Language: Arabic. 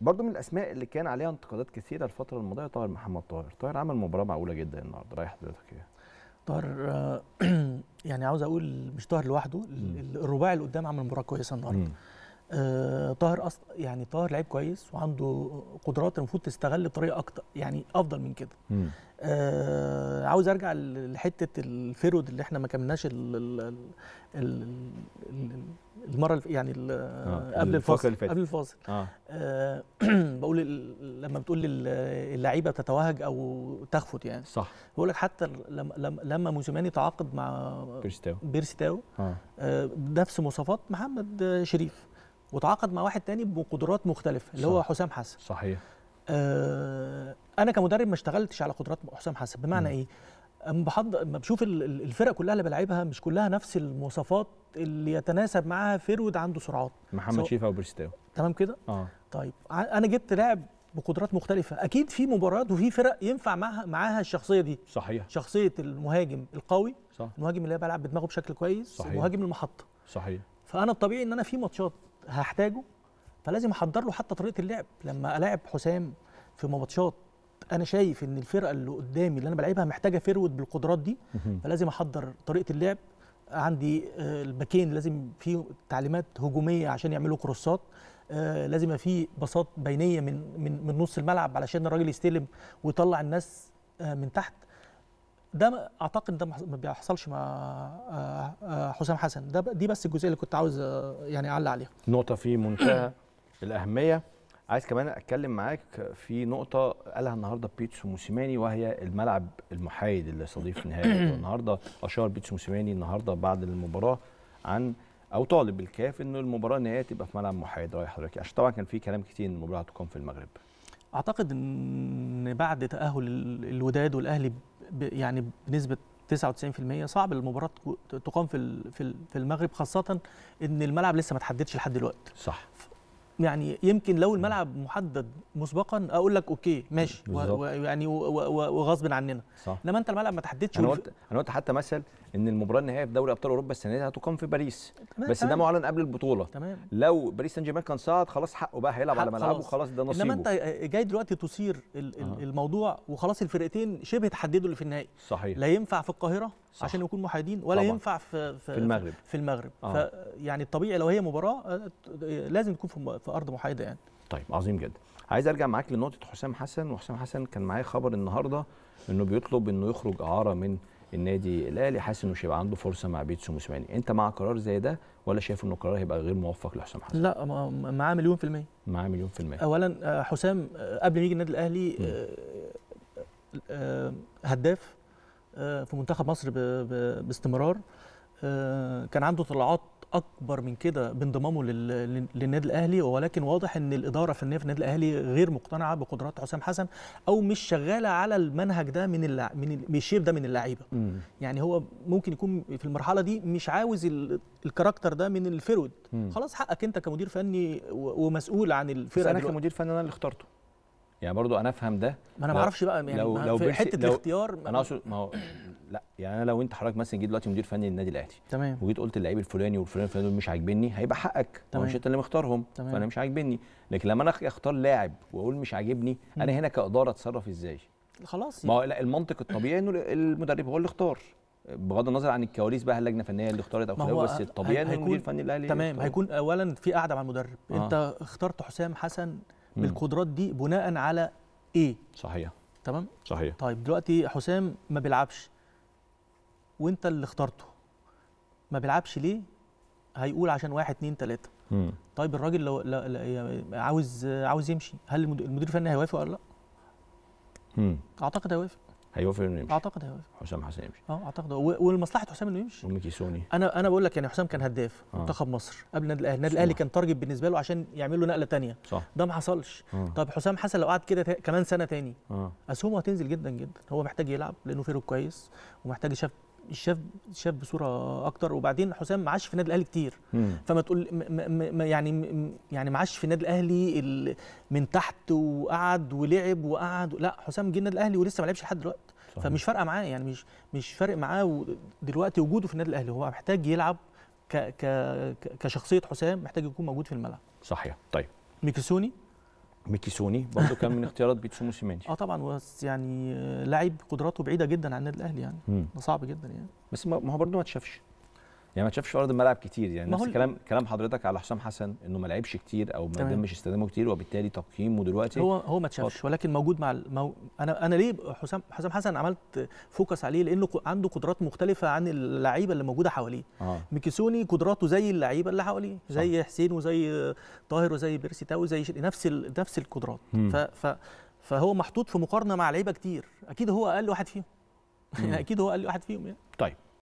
برضو من الاسماء اللي كان عليها انتقادات كثيره الفتره الماضيه طاهر محمد طاهر طاهر عمل مباراه معقوله جدا النهارده رايح حضرتك ايه طاهر آه، يعني عاوز اقول مش طاهر لوحده الرباعي اللي قدام عمل مباراه كويسه النهارده آه، طاهر أص... يعني طاهر لعيب كويس وعنده قدرات المفروض تستغل بطريقه اكتر يعني افضل من كده آه عاوز ارجع لحته الفيرود اللي احنا ما كملناش المره يعني آه. قبل الفاصل قبل الفاصل آه. آه بقول لما بتقول اللعيبه تتوهج او تخفت يعني صح بقول لك حتى لما لما موسيماني تعاقد مع بيرستاو بيرستاو آه. آه بنفس مواصفات محمد شريف وتعاقد مع واحد تاني بقدرات مختلفه اللي صح. هو حسام حسن صحيح آه انا كمدرب ما اشتغلتش على قدرات حسام حسن بمعنى م. ايه بحض بشوف الفرق كلها اللي بلعبها مش كلها نفس المواصفات اللي يتناسب معاها فيرود عنده سرعات محمد سو... شيفا وبريستاو تمام كده اه طيب انا جبت لاعب بقدرات مختلفة، أكيد في مباريات وفي فرق ينفع معها معاها الشخصية دي صحيح شخصية المهاجم القوي صح. المهاجم اللي بيلعب بدماغه بشكل كويس صحيح. المهاجم المحطة صحيح فأنا الطبيعي إن أنا في ماتشات هحتاجه فلازم احضر له حتى طريقه اللعب لما الاعب حسام في ماتشات انا شايف ان الفرقه اللي قدامي اللي انا بلعبها محتاجه فرود بالقدرات دي فلازم احضر طريقه اللعب عندي آه، الباكين لازم في تعليمات هجوميه عشان يعملوا كروسات آه، لازم يبقى في باصات بينيه من من من نص الملعب علشان الراجل يستلم ويطلع الناس آه، من تحت ده اعتقد ده ما بيحصلش مع آه، آه، حسام حسن ده دي بس الجزئيه اللي كنت عاوز آه، يعني اعلق عليها نقطه في منتهى الاهميه عايز كمان اتكلم معاك في نقطه قالها النهارده بيتسو موسيماني وهي الملعب المحايد اللي صديف نهائي النهارده اشار بيتسو موسيماني النهارده بعد المباراه عن او طالب الكاف انه المباراه النهائيه تبقى في ملعب محايد رايح حضرتك عشان طبعا كان في كلام كتير ان المباراه هتقام في المغرب اعتقد ان بعد تاهل الوداد والاهلي يعني بنسبه 99% صعب المباراه تقام في في المغرب خاصه ان الملعب لسه ما تحددش لحد دلوقتي صح يعني يمكن لو الملعب محدد مسبقا اقول لك اوكي ماشي ويعني وغصب عننا صح. انما انت الملعب ما تحددش انا قلت انا قلت حتى مثل ان المباراه النهائيه في دوري ابطال اوروبا السنه دي هتقام في باريس تمام بس تمام. ده معلن قبل البطوله تمام لو باريس سان جيرمان كان صعد خلاص حقه بقى هيلعب على ملعبه خلاص ده نصيبه انما انت جاي دلوقتي تثير آه. الموضوع وخلاص الفرقتين شبه تحددوا اللي في النهائي صحيح لا ينفع في القاهره صح. عشان يكون محايدين ولا طبعا. ينفع في, في, في المغرب في المغرب آه. فيعني الطبيعي لو هي مباراه آه، لازم تكون في, في ارض محايده يعني طيب عظيم جدا عايز ارجع معاك لنقطه حسام حسن وحسام حسن كان معايا خبر النهارده انه بيطلب انه يخرج اعاره من النادي الاهلي حاسس انه مش هيبقى عنده فرصه مع بيتسو موسيماني انت مع قرار زي ده ولا شايف انه قرار هيبقى غير موفق لحسام حسن لا معاه مليون في الميه معاه مليون في الميه اولا آه، حسام آه، قبل ما يجي النادي الاهلي هداف في منتخب مصر باستمرار آه، كان عنده طلعات اكبر من كده بانضمامه للنادي الاهلي ولكن واضح ان الاداره الفنيه في النادي الاهلي غير مقتنعه بقدرات حسام حسن او مش شغاله على المنهج ده من اللع... من الشيب ده من اللعيبه يعني هو ممكن يكون في المرحله دي مش عاوز ال... الكاركتر ده من الفرود خلاص حقك انت كمدير فني ومسؤول عن الفرقه انا كمدير فني انا اللي اخترته يعني برضو انا افهم ده ما انا ما اعرفش بقى يعني لو, لو في حته لو الاختيار انا اقصد ما هو لا يعني انا لو انت حضرتك مثلا جيت دلوقتي مدير فني للنادي الاهلي تمام وجيت قلت اللعيب الفلاني والفلاني الفلاني مش عاجبني هيبقى حقك تمام مش انت اللي مختارهم تمام. فانا مش عاجبني لكن لما انا اختار لاعب واقول مش عاجبني انا هنا كاداره اتصرف ازاي خلاص ما هو يعني. لا المنطق الطبيعي انه المدرب هو اللي اختار بغض النظر عن الكواليس بقى اللجنه الفنيه اللي اختارت او خلاص بس الطبيعي ان المدير الفني الاهلي تمام هيكون اولا في قاعده مع المدرب آه. انت اخترت حسام حسن بالقدرات دي بناء على ايه صحيح تمام صحيح طيب دلوقتي حسام ما بيلعبش وانت اللي اخترته ما بيلعبش ليه هيقول عشان واحد اتنين تلاته مم. طيب الراجل لو لا لا عاوز عاوز يمشي هل المدير الفني هيوافق ولا لا اعتقد هيوافق هيوافق انه يمشي اعتقد هيوافق حسام حسن يمشي اه اعتقد ولمصلحه حسام انه يمشي وميكي سوني انا انا بقول لك يعني حسام كان هداف آه. منتخب مصر قبل النادي الاهلي النادي الاهلي كان تارجت بالنسبه له عشان يعمل له نقله ثانيه صح ده ما حصلش آه. طب حسام حسن لو قعد كده كمان سنه ثاني اسهمه آه. هتنزل جدا جدا هو محتاج يلعب لانه فيرو كويس ومحتاج يشاف شاف شاف بصوره اكتر وبعدين حسام ما عاش في النادي الاهلي كتير مم. فما تقول م م يعني م يعني ما عاش في النادي الاهلي من تحت وقعد ولعب وقعد لا حسام جه النادي الاهلي ولسه ما لعبش لحد دلوقتي فمش فارقه معاه يعني مش مش فارق معاه دلوقتي وجوده في النادي الاهلي هو محتاج يلعب ك ك كشخصيه حسام محتاج يكون موجود في الملعب صحيح طيب ميكسوني ميكيسوني برضه كان من اختيارات بيتسو موسيماني اه طبعا بس يعني آه، لاعب قدراته بعيده جدا عن النادي الاهلي يعني ده صعب جدا يعني بس ما هو برضه ما اتشافش يعني ما تشافش ارض الملعب كتير يعني نفس كلام كلام حضرتك على حسام حسن انه ما لعبش كتير او ما قدمش استخدامه كتير وبالتالي تقييمه دلوقتي هو هو ما تشافش ولكن موجود مع المو... انا انا ليه حسام حسام حسن عملت فوكس عليه لانه عنده قدرات مختلفه عن اللعيبه اللي موجوده حواليه آه. ميكيسوني قدراته زي اللعيبه اللي حواليه زي آه. حسين وزي طاهر وزي بيرسي تاو وزي نفس ال... نفس القدرات ف... ف... فهو محطوط في مقارنه مع لعيبه كتير اكيد هو اقل واحد فيهم اكيد هو اقل واحد فيهم يعني طيب